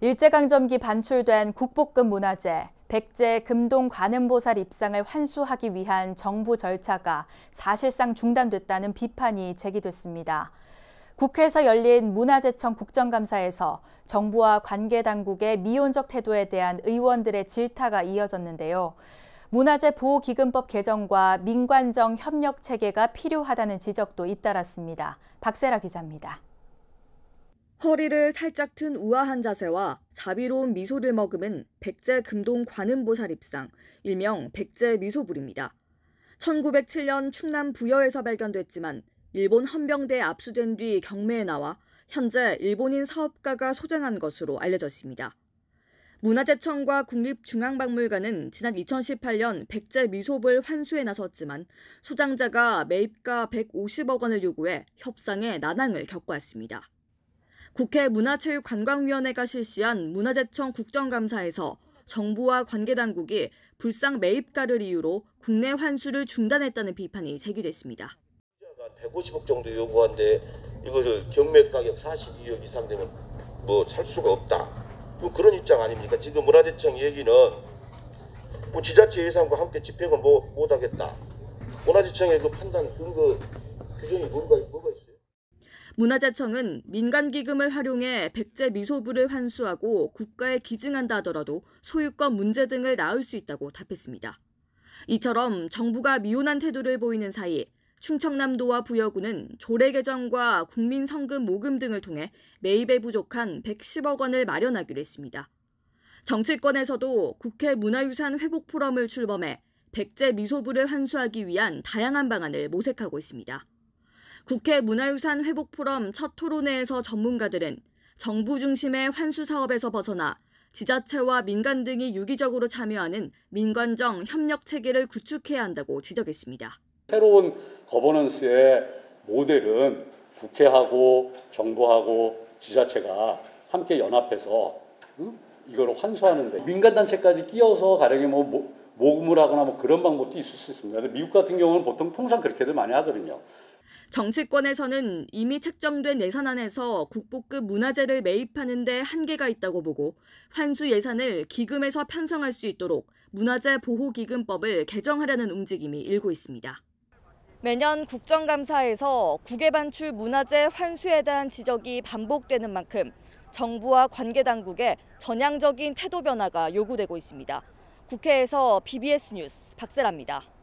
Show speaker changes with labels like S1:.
S1: 일제강점기 반출된 국보급 문화재, 백제 금동 관음보살 입상을 환수하기 위한 정부 절차가 사실상 중단됐다는 비판이 제기됐습니다. 국회에서 열린 문화재청 국정감사에서 정부와 관계 당국의 미온적 태도에 대한 의원들의 질타가 이어졌는데요. 문화재 보호기금법 개정과 민관정 협력 체계가 필요하다는 지적도 잇따랐습니다. 박세라 기자입니다.
S2: 허리를 살짝 튼 우아한 자세와 자비로운 미소를 머금은 백제 금동 관음보살 입상, 일명 백제 미소불입니다. 1907년 충남 부여에서 발견됐지만 일본 헌병대에 압수된 뒤 경매에 나와 현재 일본인 사업가가 소장한 것으로 알려졌습니다. 문화재청과 국립중앙박물관은 지난 2018년 백제 미소불 환수에 나섰지만 소장자가 매입가 150억 원을 요구해 협상에 난항을 겪어왔습니다. 국회 문화체육관광위원회가 실시한 문화재청 국정감사에서 정부와 관계당국이 불상 매입가를 이유로 국내 환수를 중단했다는 비판이 제기됐습니다.
S3: 150억 정도 요구한데 이거를 경매 가격 42억 이상 되면 뭐살 수가 없다. 뭐 그런 입장 아닙니까? 지금 문화재청 얘기는 뭐 지자체 예산과 함께 집행을 뭐 못하겠다. 문화재청의 그 판단 근거 규정이 뭔가
S2: 뭐가 있 문화재청은 민간기금을 활용해 백제 미소부를 환수하고 국가에 기증한다 하더라도 소유권 문제 등을 낳을 수 있다고 답했습니다. 이처럼 정부가 미온한 태도를 보이는 사이 충청남도와 부여군은 조례 개정과 국민 성금 모금 등을 통해 매입에 부족한 110억 원을 마련하기로 했습니다. 정치권에서도 국회 문화유산 회복 포럼을 출범해 백제 미소부를 환수하기 위한 다양한 방안을 모색하고 있습니다. 국회 문화유산 회복 포럼 첫 토론회에서 전문가들은 정부 중심의 환수 사업에서 벗어나 지자체와 민간 등이 유기적으로 참여하는 민관정 협력 체계를 구축해야 한다고 지적했습니다.
S4: 새로운 거버넌스의 모델은 국회하고 정부하고 지자체가 함께 연합해서 이걸 환수하는데 민간단체까지 끼어서 가령에 뭐 모금을 하거나 뭐 그런 방법도 있을 수 있습니다. 미국 같은 경우는 보통 통상 그렇게들 많이 하거든요.
S2: 정치권에서는 이미 책정된 예산안에서 국보급 문화재를 매입하는 데 한계가 있다고 보고 환수 예산을 기금에서 편성할 수 있도록 문화재 보호기금법을 개정하려는 움직임이 일고 있습니다. 매년 국정감사에서 국외반출 문화재 환수에 대한 지적이 반복되는 만큼 정부와 관계 당국의 전향적인 태도 변화가 요구되고 있습니다. 국회에서 BBS 뉴스 박세라입니다.